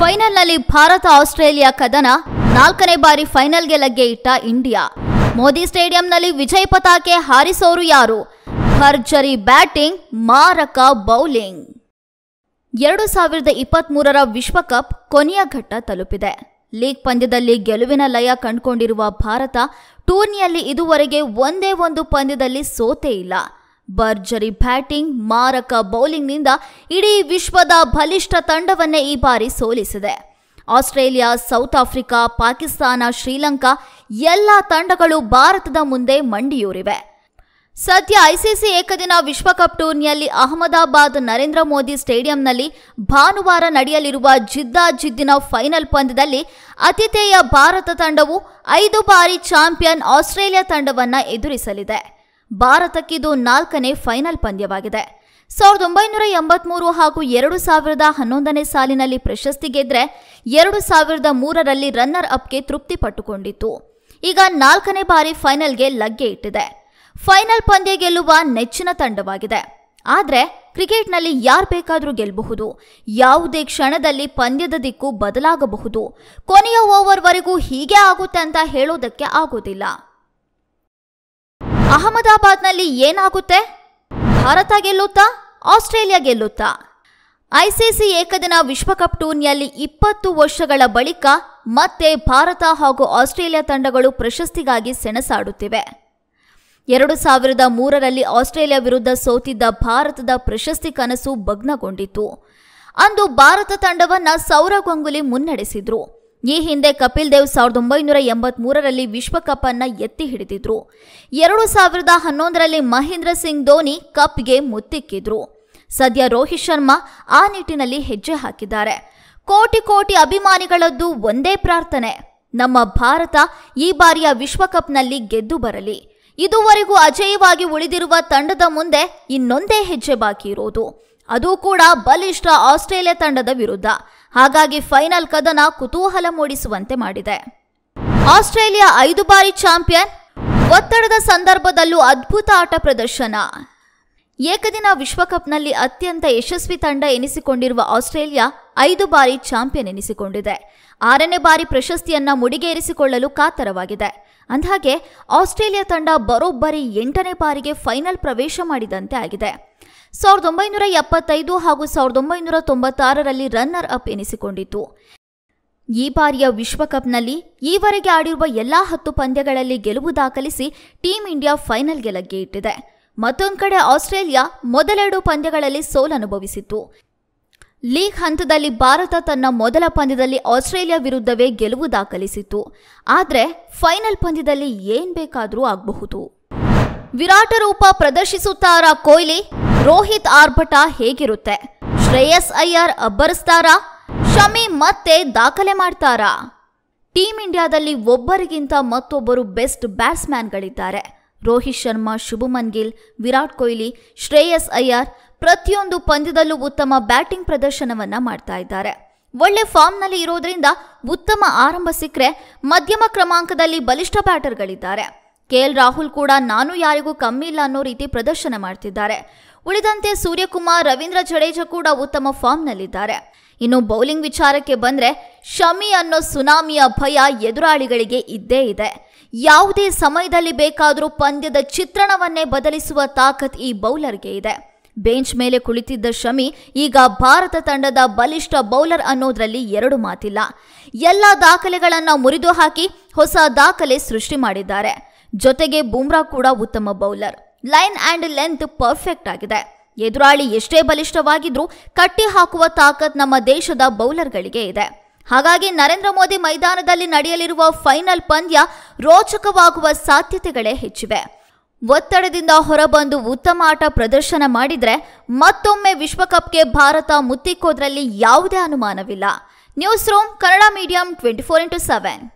ಫೈನಲ್ನಲ್ಲಿ ಭಾರತ ಆಸ್ಟ್ರೇಲಿಯಾ ಕದನ ನಾಲ್ಕನೇ ಬಾರಿ ಫೈನಲ್ಗೆ ಲಗ್ಗೆ ಇಟ್ಟ ಇಂಡಿಯಾ ಮೋದಿ ಸ್ಟೇಡಿಯಂನಲ್ಲಿ ವಿಜಯ್ ಪತಾಕೆ ಹಾರಿಸೋರು ಯಾರು ಭರ್ಜರಿ ಬ್ಯಾಟಿಂಗ್ ಮಾರಕ ಬೌಲಿಂಗ್ ಎರಡು ಸಾವಿರದ ಇಪ್ಪತ್ಮೂರರ ವಿಶ್ವಕಪ್ ಕೊನೆಯ ಘಟ್ಟ ತಲುಪಿದೆ ಲೀಗ್ ಪಂದ್ಯದಲ್ಲಿ ಗೆಲುವಿನ ಲಯ ಕಂಡುಕೊಂಡಿರುವ ಭಾರತ ಟೂರ್ನಿಯಲ್ಲಿ ಇದುವರೆಗೆ ಒಂದೇ ಒಂದು ಪಂದ್ಯದಲ್ಲಿ ಸೋತೇ ಇಲ್ಲ ಭರ್ಜರಿ ಬ್ಯಾಟಿಂಗ್ ಮಾರಕ ಬೌಲಿಂಗ್ನಿಂದ ಇಡೀ ವಿಶ್ವದ ಬಲಿಷ್ಠ ತಂಡವನ್ನೇ ಈ ಬಾರಿ ಸೋಲಿಸಿದೆ Australia South Africa Pakistan Sri Lanka ಎಲ್ಲ ತಂಡಗಳು ಭಾರತದ ಮುಂದೆ ಮಂಡಿಯೂರಿವೆ ಸದ್ಯ ಐಸಿಸಿ ಏಕದಿನ ವಿಶ್ವಕಪ್ ಟೂರ್ನಿಯಲ್ಲಿ ಅಹಮದಾಬಾದ್ ನರೇಂದ್ರ ಮೋದಿ ಸ್ಟೇಡಿಯಂನಲ್ಲಿ ಭಾನುವಾರ ನಡೆಯಲಿರುವ ಜಿದ್ದಾ ಜಿದ್ದಿನ ಫೈನಲ್ ಪಂದ್ಯದಲ್ಲಿ ಅತಿಥೇಯ ಭಾರತ ತಂಡವು ಐದು ಬಾರಿ ಚಾಂಪಿಯನ್ ಆಸ್ಟ್ರೇಲಿಯಾ ತಂಡವನ್ನು ಎದುರಿಸಲಿದೆ ಭಾರತಕ್ಕಿದು ನಾಲ್ಕನೇ ಫೈನಲ್ ಪಂದ್ಯವಾಗಿದೆ ಸಾವಿರದ ಒಂಬೈನೂರ ಎಂಬತ್ಮೂರು ಹಾಗೂ ಎರಡು ಸಾವಿರದ ಹನ್ನೊಂದನೇ ಸಾಲಿನಲ್ಲಿ ಪ್ರಶಸ್ತಿ ಗೆದ್ರೆ ಎರಡು ಸಾವಿರದ ಮೂರರಲ್ಲಿ ರನ್ನರ್ ಅಪ್ಗೆ ತೃಪ್ತಿ ಪಟ್ಟುಕೊಂಡಿತ್ತು ಈಗ ನಾಲ್ಕನೇ ಬಾರಿ ಫೈನಲ್ಗೆ ಲಗ್ಗೆ ಇಟ್ಟಿದೆ ಫೈನಲ್ ಪಂದ್ಯ ಗೆಲ್ಲುವ ನೆಚ್ಚಿನ ತಂಡವಾಗಿದೆ ಆದರೆ ಕ್ರಿಕೆಟ್ನಲ್ಲಿ ಯಾರು ಬೇಕಾದರೂ ಗೆಲ್ಲಬಹುದು ಯಾವುದೇ ಕ್ಷಣದಲ್ಲಿ ಪಂದ್ಯದ ದಿಕ್ಕು ಬದಲಾಗಬಹುದು ಕೊನೆಯ ಓವರ್ವರೆಗೂ ಹೀಗೆ ಆಗುತ್ತೆ ಅಂತ ಹೇಳೋದಕ್ಕೆ ಆಗೋದಿಲ್ಲ ಅಹಮದಾಬಾದ್ನಲ್ಲಿ ಏನಾಗುತ್ತೆ ಭಾರತ ಗೆಲ್ಲುತ್ತಾ ಆಸ್ಟ್ರೇಲಿಯಾ ಗೆಲ್ಲುತ್ತಾ ಐಸಿಸಿ ಏಕದಿನ ವಿಶ್ವಕಪ್ ಟೂರ್ನಿಯಲ್ಲಿ ಇಪ್ಪತ್ತು ವರ್ಷಗಳ ಬಳಿಕ ಮತ್ತೆ ಭಾರತ ಹಾಗೂ ಆಸ್ಟ್ರೇಲಿಯಾ ತಂಡಗಳು ಪ್ರಶಸ್ತಿಗಾಗಿ ಸೆಣಸಾಡುತ್ತಿವೆ ಎರಡು ಸಾವಿರದ ಮೂರರಲ್ಲಿ ಆಸ್ಟ್ರೇಲಿಯಾ ವಿರುದ್ಧ ಸೋತಿದ್ದ ಭಾರತದ ಪ್ರಶಸ್ತಿ ಕನಸು ಭಗ್ನಗೊಂಡಿತು ಅಂದು ಭಾರತ ತಂಡವನ್ನು ಸೌರವ್ ಗಂಗುಲಿ ಮುನ್ನಡೆಸಿದ್ರು ಈ ಹಿಂದೆ ಕಪಿಲ್ ದೇವ್ ಸಾವಿರದ ಒಂಬೈನೂರ ಎಂಬತ್ ಮೂರರಲ್ಲಿ ವಿಶ್ವಕಪ್ ಅನ್ನ ಎತ್ತಿ ಹಿಡಿದಿದ್ರು ಎರಡು ಸಾವಿರದ ಹನ್ನೊಂದರಲ್ಲಿ ಮಹೇಂದ್ರ ಸಿಂಗ್ ಧೋನಿ ಕಪ್ಗೆ ಮುತ್ತಿಕ್ಕಿದ್ರು ಸದ್ಯ ರೋಹಿತ್ ಶರ್ಮಾ ಆ ನಿಟ್ಟಿನಲ್ಲಿ ಹೆಜ್ಜೆ ಹಾಕಿದ್ದಾರೆ ಕೋಟಿ ಕೋಟಿ ಅಭಿಮಾನಿಗಳದ್ದು ಒಂದೇ ಪ್ರಾರ್ಥನೆ ನಮ್ಮ ಭಾರತ ಈ ಬಾರಿಯ ವಿಶ್ವಕಪ್ನಲ್ಲಿ ಗೆದ್ದು ಬರಲಿ ಇದುವರೆಗೂ ಅಜೇಯವಾಗಿ ಉಳಿದಿರುವ ತಂಡದ ಮುಂದೆ ಇನ್ನೊಂದೇ ಹೆಜ್ಜೆ ಬಾಕಿ ಇರೋದು ಅದು ಕೂಡ ಬಲಿಷ್ಠ ಆಸ್ಟ್ರೇಲಿಯಾ ತಂಡದ ವಿರುದ್ಧ ಹಾಗಾಗಿ ಫೈನಲ್ ಕದನ ಕುತೂಹಲ ಮೂಡಿಸುವಂತೆ ಮಾಡಿದೆ ಆಸ್ಟ್ರೇಲಿಯಾ ಐದು ಬಾರಿ ಚಾಂಪಿಯನ್ ಒತ್ತಡದ ಸಂದರ್ಭದಲ್ಲೂ ಅದ್ಭುತ ಆಟ ಪ್ರದರ್ಶನ ಏಕದಿನ ವಿಶ್ವಕಪ್ನಲ್ಲಿ ಅತ್ಯಂತ ಯಶಸ್ವಿ ತಂಡ ಎನಿಸಿಕೊಂಡಿರುವ ಆಸ್ಟ್ರೇಲಿಯಾ ಐದು ಬಾರಿ ಚಾಂಪಿಯನ್ ಎನಿಸಿಕೊಂಡಿದೆ ಆರನೇ ಬಾರಿ ಪ್ರಶಸ್ತಿಯನ್ನ ಮುಡಿಗೇರಿಸಿಕೊಳ್ಳಲು ಕಾತರವಾಗಿದೆ ಅಂದಹಾಗೆ ಆಸ್ಟ್ರೇಲಿಯಾ ತಂಡ ಬರೋಬ್ಬರಿ ಎಂಟನೇ ಬಾರಿಗೆ ಫೈನಲ್ ಪ್ರವೇಶ ಮಾಡಿದಂತೆ ಆಗಿದೆ ಸಾವಿರದ ಒಂಬೈನೂರ ಎಪ್ಪತ್ತೈದು ಹಾಗೂ ಸಾವಿರದ ಒಂಬೈನೂರ ತೊಂಬತ್ತಾರರಲ್ಲಿ ರನ್ನರ್ ಅಪ್ ಎನಿಸಿಕೊಂಡಿತು ಈ ಬಾರಿಯ ವಿಶ್ವಕಪ್ನಲ್ಲಿ ಈವರೆಗೆ ಆಡಿರುವ ಎಲ್ಲಾ ಹತ್ತು ಪಂದ್ಯಗಳಲ್ಲಿ ಗೆಲುವು ದಾಖಲಿಸಿ ಟೀಂ ಇಂಡಿಯಾ ಫೈನಲ್ಗೆ ಲಗ್ಗೆ ಇಟ್ಟಿದೆ ಮತ್ತೊಂದು ಕಡೆ ಆಸ್ಟ್ರೇಲಿಯಾ ಮೊದಲೆರಡು ಪಂದ್ಯಗಳಲ್ಲಿ ಸೋಲನುಭವಿಸಿತು ಲೀಗ್ ಹಂತದಲ್ಲಿ ಭಾರತ ತನ್ನ ಮೊದಲ ಪಂದ್ಯದಲ್ಲಿ ಆಸ್ಟ್ರೇಲಿಯಾ ವಿರುದ್ಧವೇ ಗೆಲುವು ದಾಖಲಿಸಿತು ಆದರೆ ಫೈನಲ್ ಪಂದ್ಯದಲ್ಲಿ ಏನ್ ಬೇಕಾದರೂ ಆಗಬಹುದು ವಿರಾಟ ರೂಪ ಪ್ರದರ್ಶಿಸುತ್ತಾರಾ ಕೊಹ್ಲಿ ರೋಹಿತ್ ಆರ್ಭಟ ಹೇಗಿರುತ್ತೆ ಶ್ರೇಯಸ್ ಅಯ್ಯರ್ ಅಬ್ಬರಿಸ್ತಾರಾ ಶಮಿ ಮತ್ತೆ ದಾಖಲೆ ಮಾಡ್ತಾರಾ ಟೀಮ್ ಇಂಡಿಯಾದಲ್ಲಿ ಒಬ್ಬರಿಗಿಂತ ಮತ್ತೊಬ್ಬರು ಬೆಸ್ಟ್ ಬ್ಯಾಟ್ಸ್ಮ್ಯಾನ್ಗಳಿದ್ದಾರೆ ರೋಹಿತ್ ಶರ್ಮಾ ಶುಭಮನ್ ಗಿಲ್ ವಿರಾಟ್ ಕೊಹ್ಲಿ ಶ್ರೇಯಸ್ ಅಯ್ಯರ್ ಪ್ರತಿಯೊಂದು ಪಂದ್ಯದಲ್ಲೂ ಉತ್ತಮ ಬ್ಯಾಟಿಂಗ್ ಪ್ರದರ್ಶನವನ್ನ ಮಾಡ್ತಾ ಇದ್ದಾರೆ ಒಳ್ಳೆ ಫಾರ್ಮ್ನಲ್ಲಿ ಇರೋದ್ರಿಂದ ಉತ್ತಮ ಆರಂಭ ಸಿಕ್ಕರೆ ಮಧ್ಯಮ ಕ್ರಮಾಂಕದಲ್ಲಿ ಬಲಿಷ್ಠ ಬ್ಯಾಟರ್ಗಳಿದ್ದಾರೆ ಕೆ ಎಲ್ ರಾಹುಲ್ ಕೂಡ ನಾನು ಯಾರಿಗೂ ಕಮ್ಮಿ ಇಲ್ಲ ಅನ್ನೋ ರೀತಿ ಪ್ರದರ್ಶನ ಮಾಡ್ತಿದ್ದಾರೆ ಉಳಿದಂತೆ ಸೂರ್ಯಕುಮಾರ್ ರವೀಂದ್ರ ಜಡೇಜಾ ಕೂಡ ಉತ್ತಮ ಫಾರ್ಮ್ನಲ್ಲಿದ್ದಾರೆ ಇನ್ನು ಬೌಲಿಂಗ್ ವಿಚಾರಕ್ಕೆ ಬಂದರೆ ಶಮಿ ಅನ್ನೋ ಸುನಾಮಿಯ ಭಯ ಎದುರಾಳಿಗಳಿಗೆ ಇದ್ದೇ ಇದೆ ಯಾವುದೇ ಸಮಯದಲ್ಲಿ ಬೇಕಾದರೂ ಪಂದ್ಯದ ಚಿತ್ರಣವನ್ನೇ ಬದಲಿಸುವ ತಾಕತ್ ಈ ಬೌಲರ್ಗೆ ಇದೆ ಬೆಂಚ್ ಮೇಲೆ ಕುಳಿತಿದ್ದ ಶಮಿ ಈಗ ಭಾರತ ತಂಡದ ಬಲಿಷ್ಠ ಬೌಲರ್ ಅನ್ನೋದ್ರಲ್ಲಿ ಎರಡು ಮಾತಿಲ್ಲ ಎಲ್ಲ ದಾಖಲೆಗಳನ್ನು ಮುರಿದು ಹಾಕಿ ಹೊಸ ದಾಖಲೆ ಸೃಷ್ಟಿ ಮಾಡಿದ್ದಾರೆ ಜೊತೆಗೆ ಬೂಮ್ರಾ ಕೂಡ ಉತ್ತಮ bowler line and length perfect ಆಗಿದೆ ಎದುರಾಳಿ ಎಷ್ಟೇ ಬಲಿಷ್ಠವಾಗಿದ್ರೂ ಕಟ್ಟಿ ಹಾಕುವ ತಾಕತ್ ನಮ್ಮ ದೇಶದ ಬೌಲರ್ಗಳಿಗೆ ಇದೆ ಹಾಗಾಗಿ ನರೇಂದ್ರ ಮೋದಿ ಮೈದಾನದಲ್ಲಿ ನಡೆಯಲಿರುವ ಫೈನಲ್ ಪಂದ್ಯ ರೋಚಕವಾಗುವ ಸಾಧ್ಯತೆಗಳೇ ಹೆಚ್ಚಿವೆ ಒತ್ತಡದಿಂದ ಹೊರಬಂದು ಉತ್ತಮ ಆಟ ಪ್ರದರ್ಶನ ಮಾಡಿದರೆ ಮತ್ತೊಮ್ಮೆ ವಿಶ್ವಕಪ್ಗೆ ಭಾರತ ಮುತ್ತಿಕ್ಕೋದ್ರಲ್ಲಿ ಯಾವುದೇ ಅನುಮಾನವಿಲ್ಲ news room Kannada medium twenty four into seven